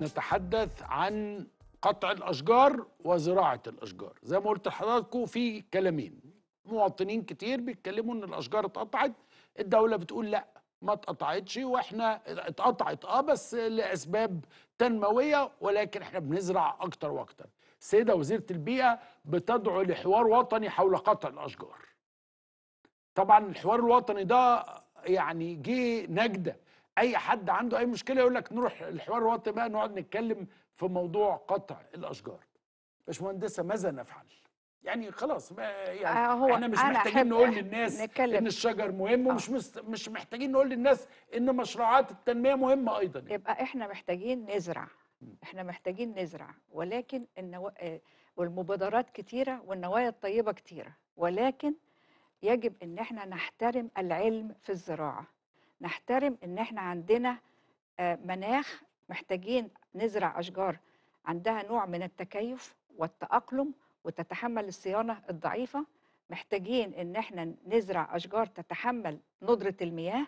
نتحدث عن قطع الأشجار وزراعة الأشجار زي ما قلت لحضراتكم في كلامين مواطنين كتير بيتكلموا إن الأشجار اتقطعت الدولة بتقول لأ ما اتقطعتش واحنا اتقطعت اه بس لاسباب تنمويه ولكن احنا بنزرع اكتر واكتر. السيده وزيره البيئه بتدعو لحوار وطني حول قطع الاشجار. طبعا الحوار الوطني ده يعني جه نجده اي حد عنده اي مشكله يقول لك نروح الحوار الوطني بقى نقعد نتكلم في موضوع قطع الاشجار باشمهندسه ماذا نفعل يعني خلاص ما يعني آه، هو احنا مش محتاجين نقول للناس نتكلم. ان الشجر مهم آه. ومش مش محتاجين نقول للناس ان مشروعات التنميه مهمه ايضا يعني. يبقى احنا محتاجين نزرع احنا محتاجين نزرع ولكن النوا... آه، والمبادرات كتيره والنوايا الطيبه كتيره ولكن يجب ان احنا نحترم العلم في الزراعه نحترم ان احنا عندنا آه، مناخ محتاجين نزرع اشجار عندها نوع من التكيف والتاقلم وتتحمل الصيانه الضعيفه محتاجين ان احنا نزرع اشجار تتحمل ندره المياه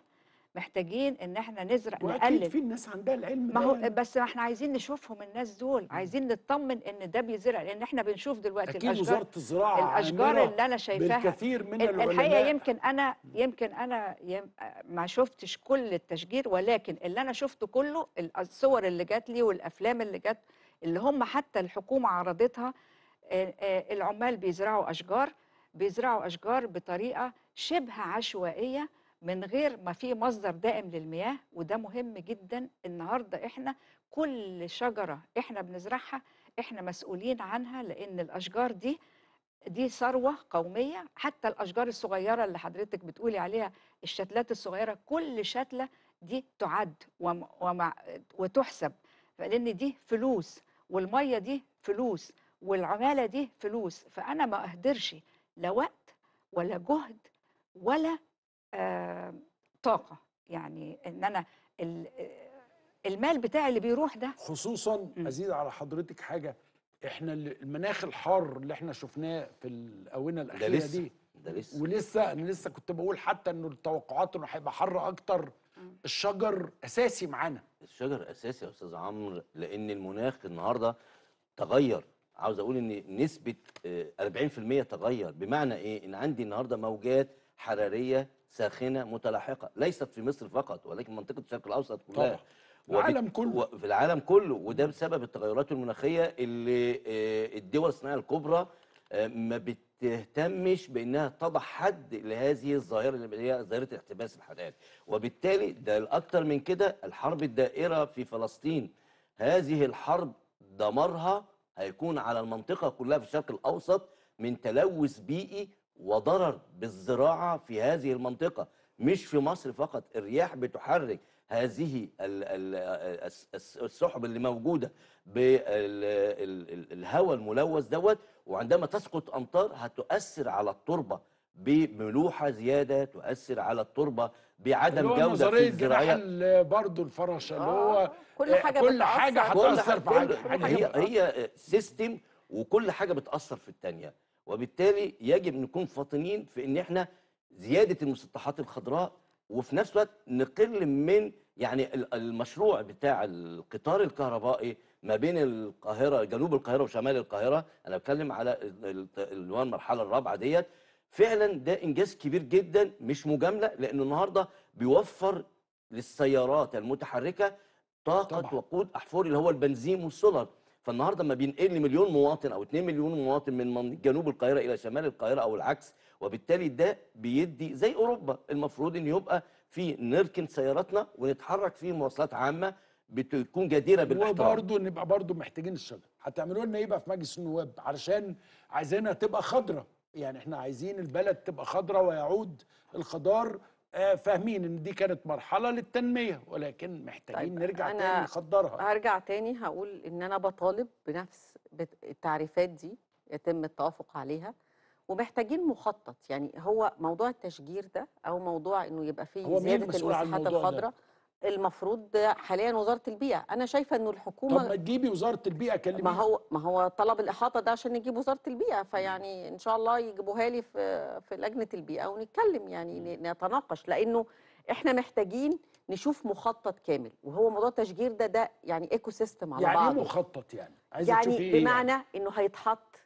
محتاجين ان احنا نزرع نقلل في الناس عندها العلم ما هو يعني. بس احنا عايزين نشوفهم الناس دول عايزين نطمن ان ده بيزرع لان احنا بنشوف دلوقتي أكيد الاشجار وزارة الزراعة الاشجار اللي انا شايفاها بالكثير من العلماء الحقيقه يمكن انا يمكن انا يم ما شفتش كل التشجير ولكن اللي انا شفته كله الصور اللي جات لي والافلام اللي جات اللي هم حتى الحكومه عرضتها العمال بيزرعوا اشجار بيزرعوا اشجار بطريقه شبه عشوائيه من غير ما في مصدر دائم للمياه وده مهم جدا النهارده احنا كل شجره احنا بنزرعها احنا مسؤولين عنها لان الاشجار دي دي ثروه قوميه حتى الاشجار الصغيره اللي حضرتك بتقولي عليها الشتلات الصغيره كل شتله دي تعد ومع وتحسب لان دي فلوس والميه دي فلوس والعماله دي فلوس فانا ما اهدرش لا وقت ولا جهد ولا آه، طاقه يعني ان انا آه، المال بتاعي اللي بيروح ده خصوصا م. ازيد على حضرتك حاجه احنا المناخ الحار اللي احنا شفناه في الاونه الاخيره ده لسه. دي ده لسه ولسه انا لسه كنت بقول حتى انه التوقعات انه هيبقى حر اكتر الشجر اساسي معانا الشجر اساسي يا استاذ عمرو لان المناخ النهارده تغير عاوز اقول ان نسبه 40% آه، تغير بمعنى ايه ان عندي النهارده موجات حراريه ساخنه متلاحقه ليست في مصر فقط ولكن منطقه الشرق الاوسط كلها طبعا. العالم كله في العالم كله وده بسبب التغيرات المناخيه اللي آه، الدول الصناعيه الكبرى آه، ما بتهتمش بانها تضع حد لهذه الظاهره اللي هي ظاهره الاحتباس الحراري وبالتالي ده الاكثر من كده الحرب الدائره في فلسطين هذه الحرب دمرها هيكون على المنطقه كلها في الشرق الاوسط من تلوث بيئي وضرر بالزراعة في هذه المنطقة مش في مصر فقط الرياح بتحرك هذه السحب اللي موجودة بالهواء الملوث دوت وعندما تسقط أمطار هتؤثر على التربة بملوحة زيادة تؤثر على التربة بعدم جودة في الزراعة برضو الفراشة اللي آه، هو كل آه، حاجة كل حاجة هتأثر في حاجة, حاجة, حاجة هي هي سيستم وكل حاجة بتأثر في الثانية وبالتالي يجب نكون فاطنين في ان احنا زياده المسطحات الخضراء وفي نفس الوقت نقل من يعني المشروع بتاع القطار الكهربائي ما بين القاهره جنوب القاهره وشمال القاهره انا بتكلم على اللي المرحله الرابعه ديت فعلا ده انجاز كبير جدا مش مجامله لان النهارده بيوفر للسيارات المتحركه طاقه طبعا. وقود احفوري اللي هو البنزين والسولر فالنهارده لما بينقل لي مليون مواطن او 2 مليون مواطن من جنوب القاهره الى شمال القاهره او العكس وبالتالي ده بيدي زي اوروبا المفروض ان يبقى في نركن سياراتنا ونتحرك في مواصلات عامه بتكون جديره بالاحترام وبرضه نبقى برضه محتاجين الشجر هتعملوا لنا ايه بقى في مجلس النواب علشان عايزينها تبقى خضراء يعني احنا عايزين البلد تبقى خضراء ويعود الخضار آه، فاهمين ان دي كانت مرحله للتنميه ولكن محتاجين طيب نرجع أنا تاني نخدرها هرجع تاني هقول ان انا بطالب بنفس التعريفات دي يتم التوافق عليها ومحتاجين مخطط يعني هو موضوع التشجير ده او موضوع انه يبقى فيه زياده المساحات الخضراء المفروض حاليا وزاره البيئه انا شايفه انه الحكومه طب ما تجيبي وزاره البيئه كلميها ما هو ما هو طلب الاحاطه ده عشان نجيب وزاره البيئه فيعني ان شاء الله يجيبوها لي في في لجنه البيئه ونتكلم يعني نتناقش لانه احنا محتاجين نشوف مخطط كامل وهو موضوع التشجير ده ده يعني ايكو سيستم على يعني إيه بعضه يعني ايه مخطط يعني عايزه يعني تشوفي ايه يعني؟ بمعنى انه هيتحط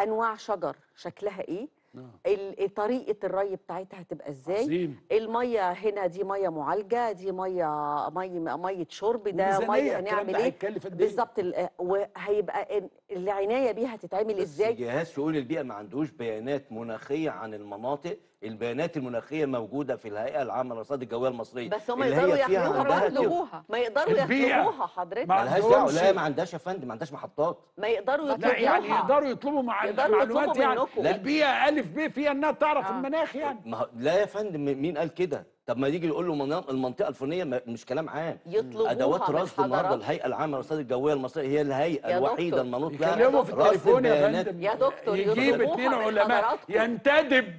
انواع شجر شكلها ايه نعم. طريقه الري بتاعتها هتبقى ازاي عظيم. الميه هنا دي ميه معالجه دي ميه ميه ميه شرب ده ميه هنعمل ايه؟, ايه بالظبط وهيبقى العنايه بيها هتتعمل ازاي جهاز شؤون البيئه ما عندوش بيانات مناخيه عن المناطق البيانات المناخيه موجوده في الهيئه العامه للارصاد الجويه المصريه بس هم يقدروا يحملوها يطلبوها ما يقدروا يطلبوها حضرتك ما دعوه لا ما عندهاش يا فندم ما عندهاش محطات ما يقدروا يطلبوها لا يعني يقدروا يطلبوا مع يقدروا المعلومات يطلبوا يعني البيئه الف تكتشف بيه فيها انها تعرف آه. المناخ يعني ما لا يا فندم مين قال كده طب ما يجي يقول له المنطقه الفلانيه مش كلام عام ادوات رصد النهارده الهيئه العامه للارصاد الجويه المصريه هي الهيئه الوحيده المنوط لها يكلمه في التليفون يا فندم يا دكتور يجيب اثنين علماء ينتدب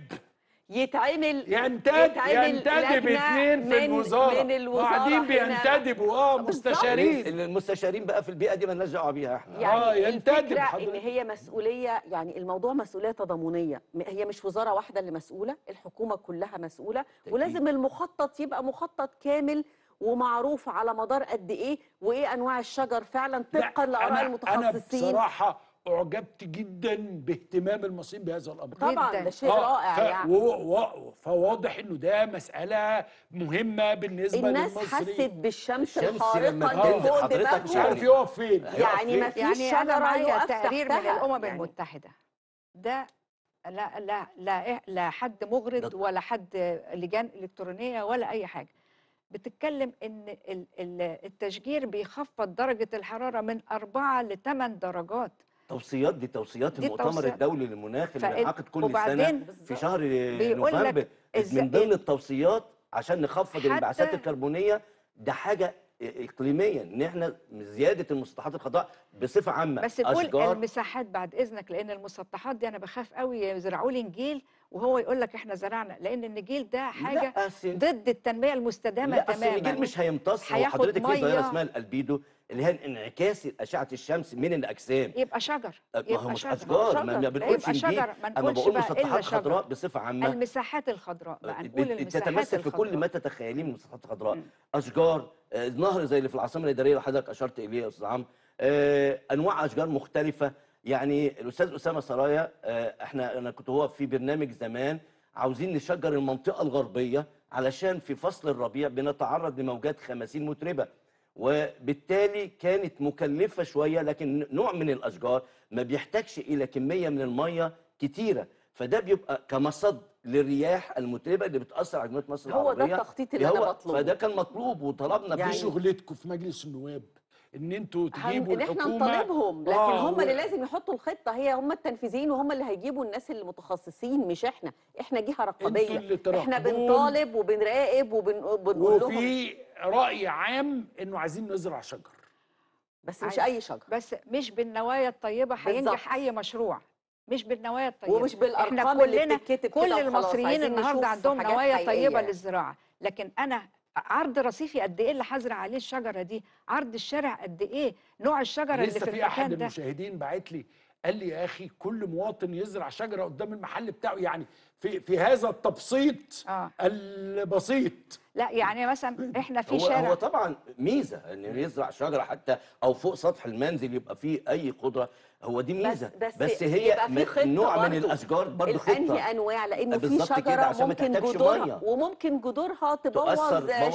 يتعمل ينتدب ينتدب اثنين في الوزاره من الوزاره قاعدين بينتدبوا اه مستشارين المستشارين بقى في البيئه دي مالناش دعوه بيها احنا يعني اه ينتدب حضرتك ان هي مسؤوليه يعني الموضوع مسؤوليه تضامنيه هي مش وزاره واحده اللي مسؤوله الحكومه كلها مسؤوله تأكيد. ولازم المخطط يبقى مخطط كامل ومعروف على مدار قد ايه وايه انواع الشجر فعلا طبقا لاراء المتخصصين انا بصراحه اعجبت جدا باهتمام المصريين بهذا الامر طبعا ده شيء آه، رائع يعني فواضح انه ده مساله مهمه بالنسبه الناس للمصريين الناس حست بالشمس الخارقه اللي فوق دماغهم مش عارف يقف فين يعني ما فيش يعني شجره يقف تقرير من الامم يعني المتحده ده لا لا لا لا حد مغرض ولا حد لجان الكترونيه ولا اي حاجه بتتكلم ان التشجير بيخفض درجه الحراره من 4 ل 8 درجات توصيات دي توصيات المؤتمر توصيات. الدولي للمناخ اللي بينعقد كل سنه في شهر نوفمبر من ضمن التوصيات عشان نخفض الانبعاثات الكربونيه ده حاجه اقليميا ان احنا زياده المسطحات الخضراء بصفه عامه بس تقول المساحات بعد اذنك لان المسطحات دي انا بخاف قوي يزرعوا لي نجيل وهو يقول لك احنا زرعنا لان النجيل ده حاجه ضد التنميه المستدامه لا تماما لا النجيل مش هيمتص هو حضرتك في ظاهره اسمها الالبيدو اللي هي انعكاس اشعه الشمس من الاجسام يبقى شجر طيب، ما هو مش اشجار ما بنقولش شجر انا بقول مسطحات خضراء بصفه عامه المساحات الخضراء بقى نقول المساحات تتمثل في كل ما تتخيليه من مساحات خضراء اشجار آه، نهر زي اللي في العاصمه الاداريه اللي حضرتك اشرت اليه يا استاذ عمرو آه، انواع اشجار مختلفه يعني الاستاذ اسامه سرايا آه، احنا انا كنت هو في برنامج زمان عاوزين نشجر المنطقه الغربيه علشان في فصل الربيع بنتعرض لموجات خماسين متربه وبالتالي كانت مكلفه شويه لكن نوع من الاشجار ما بيحتاجش الى كميه من الميه كتيره فده بيبقى كمصد للرياح المتربة اللي بتاثر على جمهوريه مصر هو العربيه هو ده التخطيط اللي انا مطلوب فده كان مطلوب وطلبنا يعني... في شغلتكم في مجلس النواب ان انتوا تجيبوا ان احنا نطالبهم لكن آه هم اللي لازم يحطوا الخطه هي هم التنفيذيين وهم اللي هيجيبوا الناس المتخصصين مش احنا احنا جهه رقابيه احنا بنطالب وبنراقب وبنقول لهم وفي راي عام انه عايزين نزرع شجر بس مش اي شجر بس مش بالنوايا الطيبه هينجح اي مشروع مش بالنوايا الطيبه ومش بالارقام احنا كلنا اللي كل المصريين النهارده عندهم نوايا طيبه للزراعه لكن انا عرض رصيفي قد ايه اللي حزر عليه الشجره دي عرض الشارع قد ايه نوع الشجره اللي في, في المكان ده لسه في احد المشاهدين بعت لي قال لي يا اخي كل مواطن يزرع شجره قدام المحل بتاعه يعني في في هذا التبسيط آه. البسيط لا يعني مثلا احنا في هو شارع هو طبعا ميزه ان يعني يزرع شجره حتى او فوق سطح المنزل يبقى فيه اي قدره هو دي ميزه بس, بس, بس هي في نوع من الاشجار برضه خطه انهي انواع لان في شجره ممكن جذورها وممكن جذورها تبوظ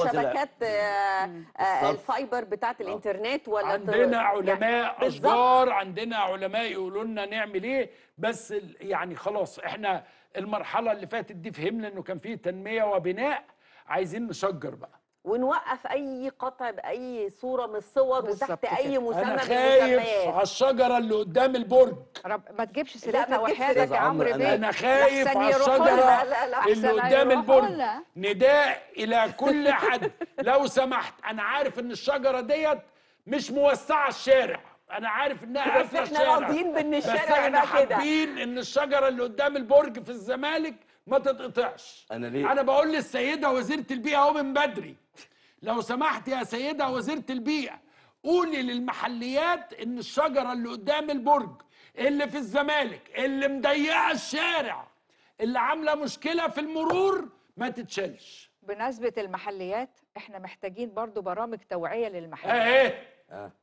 شبكات آه، آه، الفايبر بتاعت آه. الانترنت ولا عندنا يعني علماء يعني اشجار عندنا علماء يقولوا لنا نعمل ايه بس يعني خلاص احنا المرحله اللي فاتت دي فهمنا انه كان فيه تنميه وبناء عايزين نشجر بقى ونوقف اي قطع باي صوره من الصور وتحت اي مسمى انا خايف على الشجره اللي قدام البرج رب ما تجيبش سيرتها وحياتك يا عمرو بيه انا خايف على الشجره اللي قدام البرج نداء الى كل حد لو سمحت انا عارف ان الشجره ديت مش موسعه الشارع انا عارف انها بس احنا راضيين بان الشارع بس كده بس حابين ان الشجره اللي قدام البرج في الزمالك ما تتقطعش انا ليه انا بقول للسيده وزيره البيئه اهو من بدري لو سمحت يا سيده وزيره البيئه قولي للمحليات ان الشجره اللي قدام البرج اللي في الزمالك اللي مضيقه الشارع اللي عامله مشكله في المرور ما تتشالش بمناسبه المحليات احنا محتاجين برضو برامج توعيه للمحليات ايه, إيه؟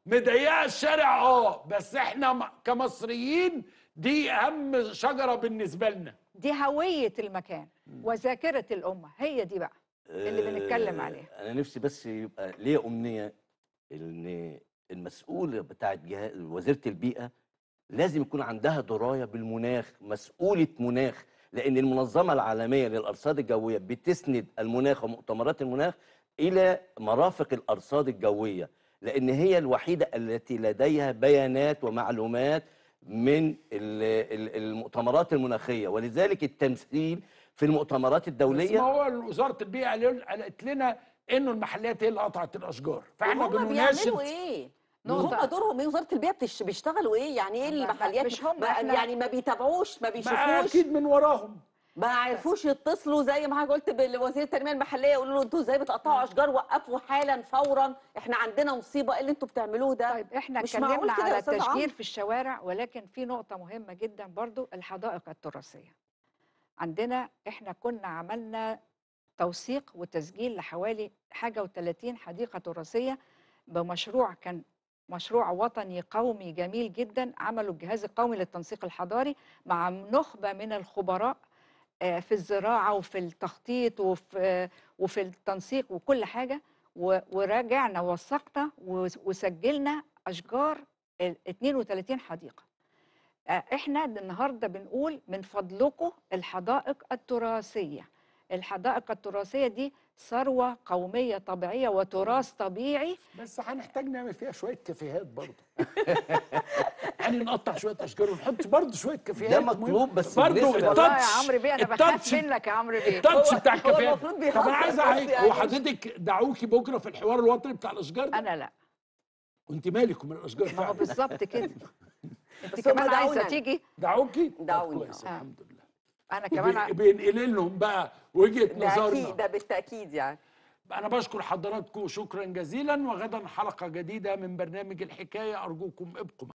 مضايقه الشارع اه بس احنا كمصريين دي اهم شجره بالنسبه لنا دي هويه المكان وذاكره الامه هي دي بقى اللي بنتكلم آه، عليها انا نفسي بس يبقى ليا امنيه ان المسؤوله بتاعت وزيره البيئه لازم يكون عندها درايه بالمناخ مسؤوله مناخ لان المنظمه العالميه للارصاد الجويه بتسند المناخ ومؤتمرات المناخ الى مرافق الارصاد الجويه لأن هي الوحيدة التي لديها بيانات ومعلومات من المؤتمرات المناخية ولذلك التمثيل في المؤتمرات الدولية بس ما هو وزارة البيئة قالت لنا إنه المحليات هي اللي قطعت الأشجار فإحنا بنناشد بيعملوا إيه؟ هم دورهم ايه وزاره البيئه بيشتغلوا ايه يعني ايه المحليات مش هم يعني ما بيتابعوش ما بيشوفوش ما اكيد من وراهم ما عرفوش يتصلوا زي ما حضرتك قلت بوزير التنميه المحليه يقولوا له انتوا ازاي بتقطعوا اشجار وقفوا حالا فورا احنا عندنا مصيبه ايه اللي انتوا بتعملوه ده طيب احنا اتكلمنا على التشجير في الشوارع ولكن في نقطه مهمه جدا برضو الحدائق التراثيه عندنا احنا كنا عملنا توثيق وتسجيل لحوالي حاجه و30 حديقه تراثيه بمشروع كان مشروع وطني قومي جميل جدا عمله الجهاز القومي للتنسيق الحضاري مع نخبه من الخبراء آه، في الزراعه وفي التخطيط وفي وفي التنسيق وكل حاجه وراجعنا وثقنا وسجلنا اشجار 32 حديقه آه، احنا النهارده بنقول من فضلكم الحدائق التراثيه الحدائق التراثيه دي ثروه قوميه طبيعيه وتراث آه. طبيعي بس هنحتاج نعمل فيها شويه كافيهات برضه يعني نقطع شويه اشجار ونحط برضه شويه كافيهات ده مطلوب بس برضه التاتش يا عمرو بيه انا بخاف منك يا عمرو بيه التاتش بتاع الكافيهات طب انا عايز هو حضرتك دعوكي بكره في الحوار الوطني بتاع الاشجار انا لا وانت مالك من الاشجار ما هو بالظبط كده انت كمان عايزه تيجي دعوكي دعوني آه. الحمد لله انا كمان بينقل لهم بقى وجهه نظرنا ده, ده بالتاكيد يعني انا بشكر حضراتكم شكرا جزيلا وغدا حلقه جديده من برنامج الحكايه ارجوكم ابقوا